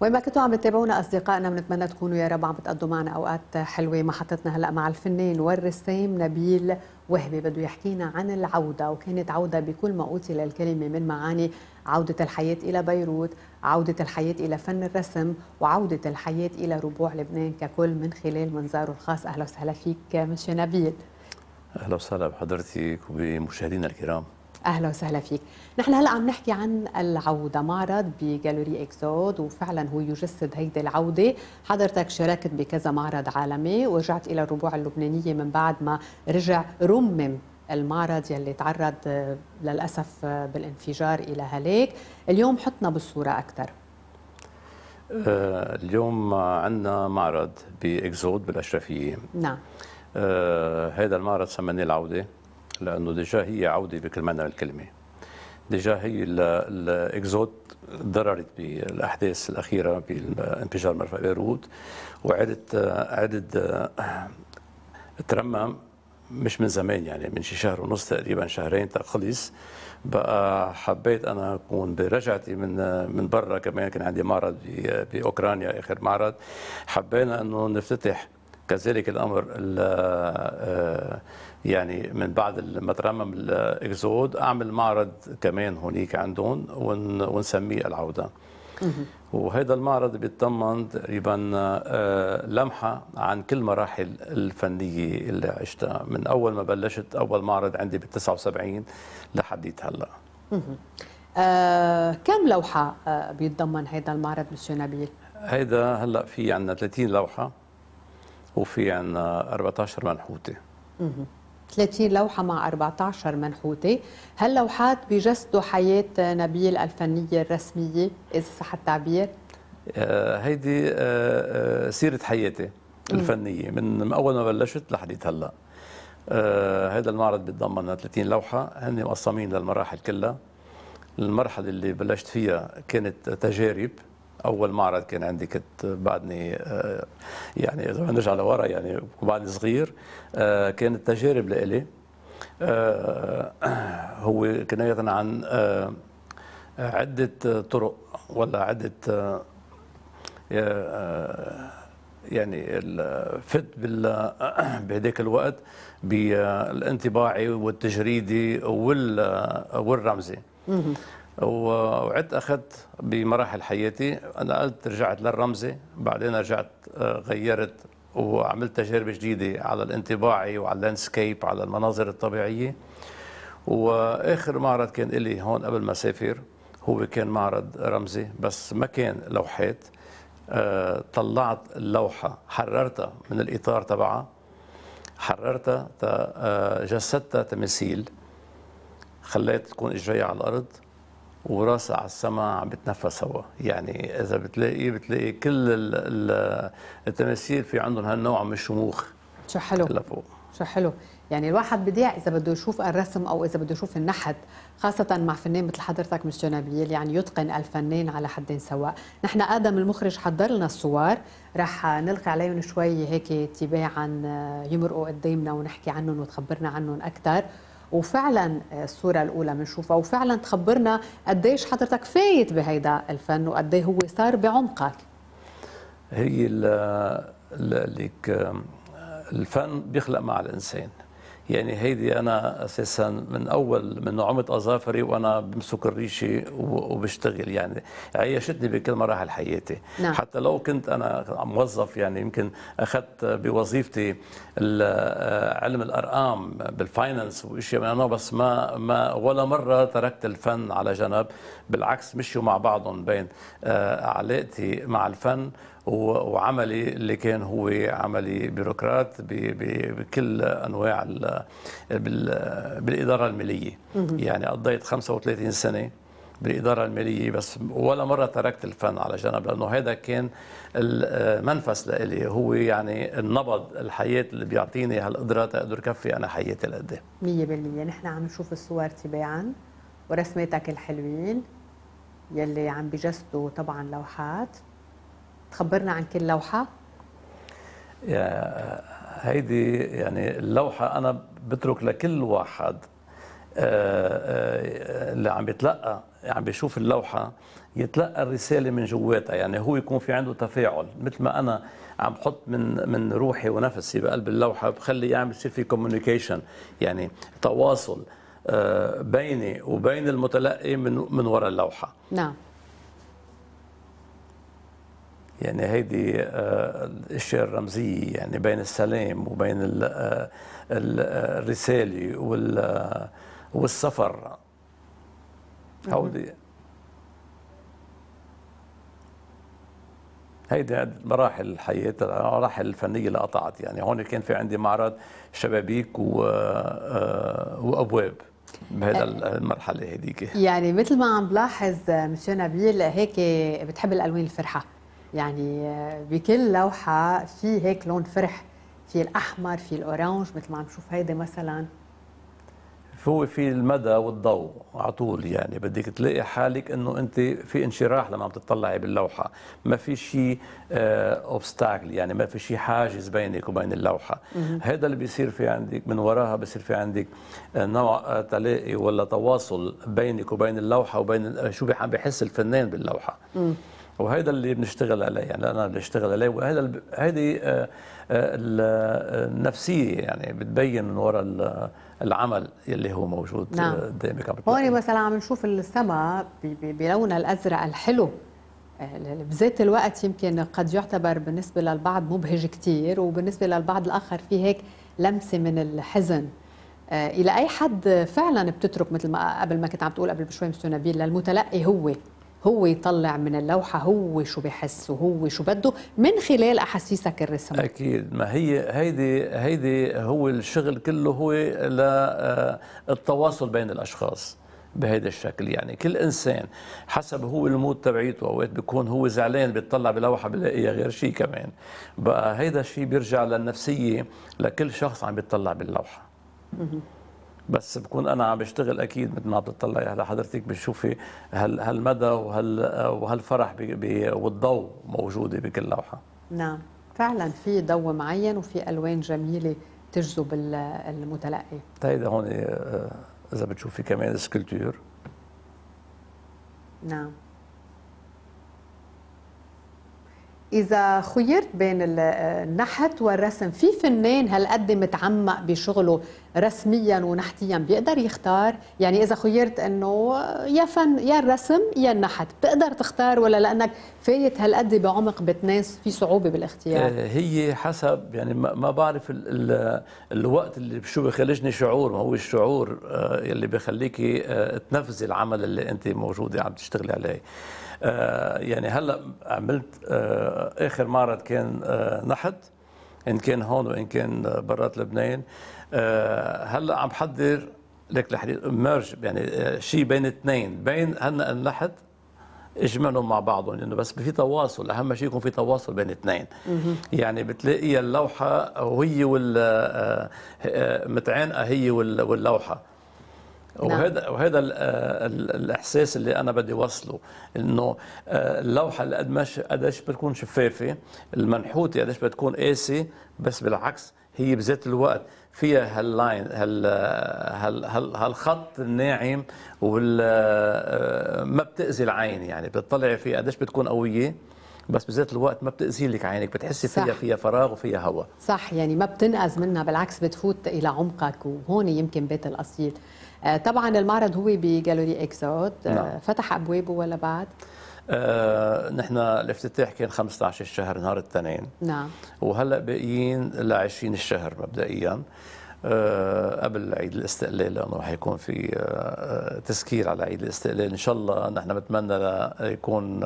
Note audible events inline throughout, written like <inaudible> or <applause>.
وما كنتوا عم تتابعونا اصدقائنا بنتمنى تكونوا يا رب عم بتقضوا معنا اوقات حلوه محطتنا هلا مع الفنان والرسام نبيل وهبي بده يحكينا عن العوده وكانت عوده بكل ما اوتي للكلمه من معاني عوده الحياه الى بيروت، عوده الحياه الى فن الرسم، وعوده الحياه الى ربوع لبنان ككل من خلال منظاره الخاص اهلا وسهلا فيك مش نبيل. اهلا وسهلا بحضرتك وبمشاهدينا الكرام. اهلا وسهلا فيك نحن هلا عم نحكي عن العوده معرض بجاليري اكزود وفعلا هو يجسد هيدي العوده حضرتك شاركت بكذا معرض عالمي ورجعت الى الربوع اللبنانيه من بعد ما رجع رمم المعرض يلي تعرض آه، للاسف آه، بالانفجار الى هلاك اليوم حطنا بالصوره اكثر آه، اليوم عندنا معرض باكزود بالاشرفيه نعم هذا المعرض سميناه العوده لانه ديجا هي عوده بكل معنى الكلمه ديجا هي الاكزوت ضررت بالاحداث الاخيره بانفجار مرفأ بيروت وعدت عدد ترمم مش من زمان يعني من شي شهر ونص تقريبا شهرين تخلص بقى حبيت انا اكون برجعتي من من برا كمان كان عندي معرض باوكرانيا اخر معرض حبينا انه نفتتح كذلك الامر آه، آه، يعني من بعد ما ترمم الاكزود آه، اعمل معرض كمان هنيك عندهم ونسميه العوده وهذا المعرض بيتضمن تقريبا لمحه عن كل مراحل الفنيه اللي عشتها من اول ما بلشت اول معرض عندي بال 79 لحديت هلا آه، كم لوحه بيتضمن هذا المعرض مسيو نبيل؟ هيدا هلا في عندنا 30 لوحه وفي عندنا 14 منحوته 30 لوحة مع 14 منحوتة هاللوحات بجسدوا حياة نبيل الفنية الرسمية إذا صح التعبير آه، هيدي آه، آه، سيرة حياتي الفنية من أول ما بلشت لحديت هلا هذا المعرض بيتضمن 30 لوحة هن مقسمين للمراحل كلها المرحلة اللي بلشت فيها كانت تجارب اول معرض كان عندي كنت بعدني آه، يعني اذا بنرجع لورا يعني بعد صغير آه، كانت تجارب لإلي آه، هو كناية يغنى عن عده طرق ولا عده يعني الفت <coughs> بهداك بهذاك الوقت بالانطباعي والتجريدي وال والرمزي وعدت اخذت بمراحل حياتي نقلت رجعت للرمزه بعدين رجعت آه، غيرت وعملت تجارب جديده على الانطباعي وعلى اللاندسكيب على المناظر الطبيعيه واخر معرض كان لي هون قبل ما اسافر هو كان معرض رمزي بس ما كان لوحات آه، طلعت اللوحه حررتها من الاطار تبعها حررتها آه، جسدتها تماثيل خليت تكون اجريه على الارض وراس على السماء عم بتنفس سوا يعني اذا بتلاقي بتلاقي كل التماثيل في عندهم هالنوع من الشموخ شو حلو لفوق شو حلو يعني الواحد بديع اذا بده يشوف الرسم او اذا بده يشوف النحت خاصه مع فنان مثل حضرتك مش جنابيل يعني يتقن الفنان على حد سواء نحن ادم المخرج حضر لنا الصور راح نلقي عليهم شوي هيك تباعا آه، يمرقوا قدامنا ونحكي عنهم وتخبرنا عنهم اكثر وفعلا آه، الصوره الاولى بنشوفها وفعلا تخبرنا قديش حضرتك فايت بهيدا الفن وقد هو صار بعمقك هي اللي آه، الفن بيخلق مع الانسان يعني هيدي انا اساسا من اول من نعومه اظافري وانا بمسك الريشه وبشتغل يعني عيشتني بكل مراحل حياتي نعم. حتى لو كنت انا موظف يعني يمكن اخذت بوظيفتي آه، علم الارقام بالفاينانس واشياء من انا بس ما ما ولا مره تركت الفن على جنب بالعكس مشوا مع بعضهم بين آه، علاقتي مع الفن وعملي اللي كان هو عملي بيروقراط بكل انواع بالاداره الماليه يعني قضيت 35 سنه بالإدارة المالية بس ولا مرة تركت الفن على جنب لأنه هذا كان المنفس لإلي هو يعني النبض الحياة اللي بيعطيني هالقدرة تقدر كفي أنا حياتي لقدام إيه. 100% نحن عم نشوف الصور تباعا ورسماتك الحلوين يلي عم بيجسدوا طبعا لوحات تخبرنا عن كل لوحة؟ يا هيدي يعني اللوحة أنا بترك لكل واحد آه، آه، اللي عم بيتلقى عم بيشوف اللوحة يتلقى الرسالة من جواتها يعني هو يكون في عنده تفاعل مثل ما أنا عم بحط من من روحي ونفسي بقلب اللوحة بخلي يعمل يصير في كوميونيكيشن يعني تواصل آه، بيني وبين المتلقي من من وراء اللوحة نعم يعني هيدي آه، الاشياء الرمزيه يعني بين السلام وبين آه، آه، الرساله والسفر هودي هيدي مراحل الحياة المراحل الفنية اللي قطعت يعني هون كان في عندي معرض شبابيك و... وأبواب بهذا المرحلة هذيك يعني مثل ما عم بلاحظ مسيو نبيل هيك بتحب الألوان الفرحة يعني بكل آه، لوحه في هيك لون فرح في الاحمر في الاورانج مثل ما عم نشوف هيدي مثلا هو في المدى والضوء على طول يعني بدك تلاقي حالك انه انت في انشراح لما عم تطلعي باللوحه ما في شيء اوبستاكل آه، يعني ما في شيء حاجز بينك وبين اللوحه هذا اللي بيصير في عندك من وراها بيصير في عندك آه، نوع تلاقي ولا تواصل بينك وبين اللوحه وبين شو عم بحس الفنان باللوحه وهذا اللي بنشتغل عليه يعني انا بشتغل عليه وهذا هذه آه، آه، النفسيه آه، يعني بتبين من وراء العمل اللي هو موجود نعم. هون مثلا عم نشوف السماء بلونها الازرق الحلو بذات الوقت يمكن قد يعتبر بالنسبه للبعض مبهج كثير وبالنسبه للبعض الاخر في هيك لمسه من الحزن الى اي حد فعلا بتترك مثل ما قبل ما كنت عم تقول قبل بشوي مستر نبيل للمتلقي هو هو يطلع من اللوحة هو شو بحس وهو شو بده من خلال أحاسيسك الرسم أكيد ما هي هيدي هيدي هو الشغل كله هو للتواصل آه، بين الأشخاص بهذا الشكل يعني كل انسان حسب هو المود تبعيته اوقات بيكون هو زعلان بيطلع بلوحه بلاقيها غير شيء كمان بقى هيدا الشيء بيرجع للنفسيه لكل شخص عم بيطلع باللوحه بس بكون انا عم بشتغل اكيد مثل ما عم تطلعي على حضرتك بتشوفي هال هالمدى وهال وهالفرح والضوء موجوده بكل لوحه نعم فعلا في ضوء معين وفي الوان جميله تجذب المتلقي هيدا طيب، هون آه، اذا بتشوفي كمان سكلتور نعم إذا خيرت بين النحت والرسم في فنان هالقد متعمق بشغله رسميا ونحتيا بيقدر يختار يعني إذا خيرت أنه يا فن يا الرسم يا النحت بتقدر تختار ولا لأنك فايت هالقد بعمق بتناس في صعوبة بالاختيار آه، هي حسب يعني ما بعرف الـ الـ الوقت اللي شو بخلجني شعور ما هو الشعور اللي آه، بخليك آه، تنفذي العمل اللي أنت موجودة عم تشتغلي عليه آه، يعني هلا عملت آه، اخر معرض كان آه، نحت ان كان هون وان كان برات لبنان هلا عم بحضر لك الحديث ميرج يعني شيء بين اثنين بين هلا النحت اجملهم مع بعضهم لانه بس في تواصل اهم شيء يكون في تواصل بين اثنين يعني بتلاقي اللوحه وهي وال متعانقه هي واللوحه نعم. وهذا وهذا آه، الاحساس اللي انا بدي اوصله انه آه، اللوحه اللي قد مش قديش بتكون شفافه المنحوته قديش بتكون قاسي بس بالعكس هي بذات الوقت فيها هاللاين هال هال هال هالخط الناعم وال آه، ما بتاذي العين يعني بتطلعي فيها قديش بتكون قويه بس بذات الوقت ما بتأذي لك عينك بتحسي فيها فيها فراغ وفيها هواء صح يعني ما بتنقذ منها بالعكس بتفوت إلى عمقك وهون يمكن بيت الأصيل آه، طبعا المعرض هو بجالوري اكزود آه، نعم. فتح ابوابه ولا بعد؟ آه، نحن الافتتاح كان 15 الشهر نهار الاثنين نعم وهلا باقيين ل 20 الشهر مبدئيا آه، قبل عيد الاستقلال لانه رح يكون في آه،, آه، تسكير على عيد الاستقلال ان شاء الله نحن بنتمنى يكون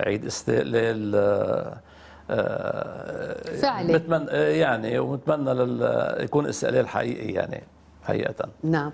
عيد استقلال فعلي يعني ونتمنى يكون استقلال حقيقي يعني حقيقه نعم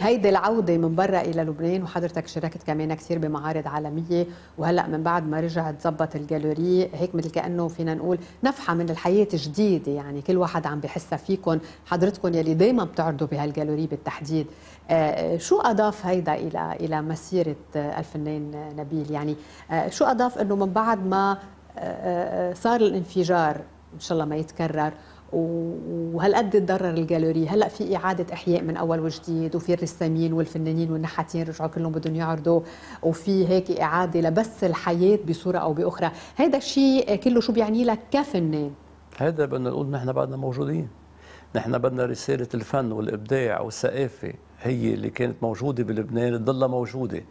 هيدي العوده من برا الى لبنان وحضرتك شاركت كمان كثير بمعارض عالميه وهلا من بعد ما رجع تظبط الجاليري هيك مثل كانه فينا نقول نفحه من الحياه جديده يعني كل واحد عم بحسها فيكم حضرتكم يلي دائما بتعرضوا بهالجاليري بالتحديد آه، شو اضاف هيدا الى الى مسيره آه، الفنان نبيل يعني آه، شو اضاف انه من بعد ما صار الانفجار ان شاء الله ما يتكرر وهالقد تضرر الجاليري هلا في اعاده احياء من اول وجديد وفي الرسامين والفنانين والنحاتين رجعوا كلهم بدهم يعرضوا وفي هيك اعاده لبس الحياه بصوره او باخرى هذا الشيء كله شو بيعني لك كفنان هذا بدنا نقول نحن بعدنا موجودين نحن بدنا رساله الفن والابداع والثقافه هي اللي كانت موجوده بلبنان تضلها موجوده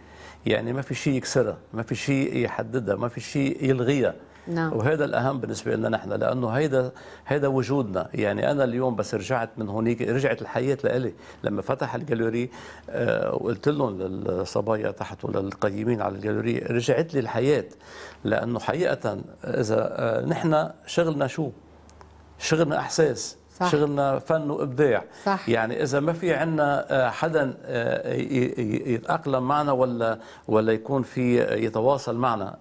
يعني ما في شيء يكسرها ما في شيء يحددها ما في شيء يلغيها نعم. وهذا الأهم بالنسبة لنا نحن لأنه هيدا هيدا وجودنا يعني أنا اليوم بس رجعت من هونيك رجعت الحياة لإلي لما فتح الجاليري آه وقلت لهم للصبايا تحت وللقيمين على الجاليري رجعت لي الحياة لأنه حقيقة إذا آه نحن شغلنا شو؟ شغلنا إحساس صح. شغلنا فن وابداع صح. يعني اذا ما في عندنا آه، حدا آه، يتاقلم معنا ولا ولا يكون في آه، يتواصل معنا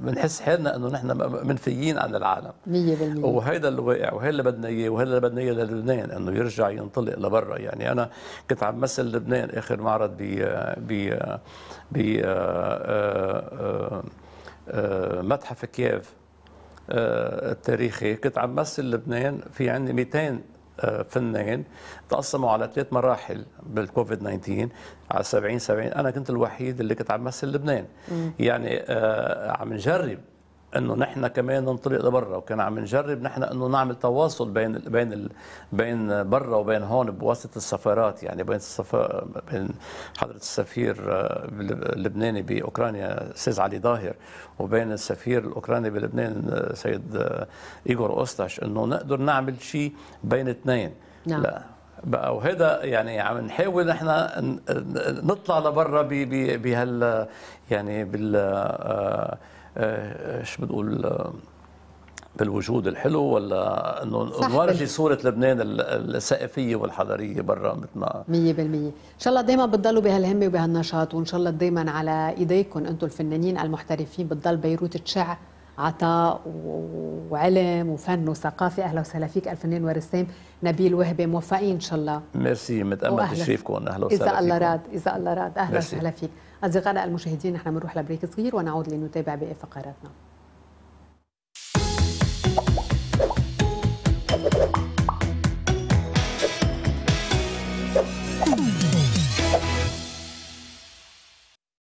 بنحس حالنا انه نحن منفيين عن العالم 100% وهيدا الواقع وهي اللي بدنا اياه وهي اللي بدنا اياه للبنان انه يرجع ينطلق لبرا يعني انا كنت عم مثل لبنان اخر معرض ب ب ب متحف كييف آه، التاريخي كنت عم مثل لبنان في عندي 200 آه، فنان تقسموا على ثلاث مراحل بالكوفيد 19 على 70 70 انا كنت الوحيد اللي كنت عم مثل لبنان يعني آه، عم نجرب انه نحن كمان ننطلق لبرا وكان عم نجرب نحن انه نعمل تواصل بين بين بين برا وبين هون بواسطه السفارات يعني بين بين حضره السفير آه، اللبناني باوكرانيا استاذ علي ظاهر وبين السفير الاوكراني بلبنان آه، سيد آه، ايغور اوستاش انه نقدر نعمل شيء بين اثنين نعم لا بقى وهذا يعني عم نحاول نحن نطلع لبرا بهال يعني بال آه، شو بتقول آه، بالوجود الحلو ولا انه نورجي صوره لبنان الثقافيه والحضاريه برا مثل ما 100% ان شاء الله دائما بتضلوا بهالهمه وبهالنشاط وان شاء الله دائما على ايديكم انتم الفنانين المحترفين بتضل بيروت تشع عطاء وعلم وفن وثقافه اهلا وسهلا فيك الفنان ورسام نبيل وهبي موفقين ان شاء الله ميرسي متامل تشريفكم اهلا وسهلا اذا الله راد اذا الله راد اهلا وسهلا فيك أصدقائنا المشاهدين نحن بنروح لبريك صغير ونعود لنتابع باقي فقراتنا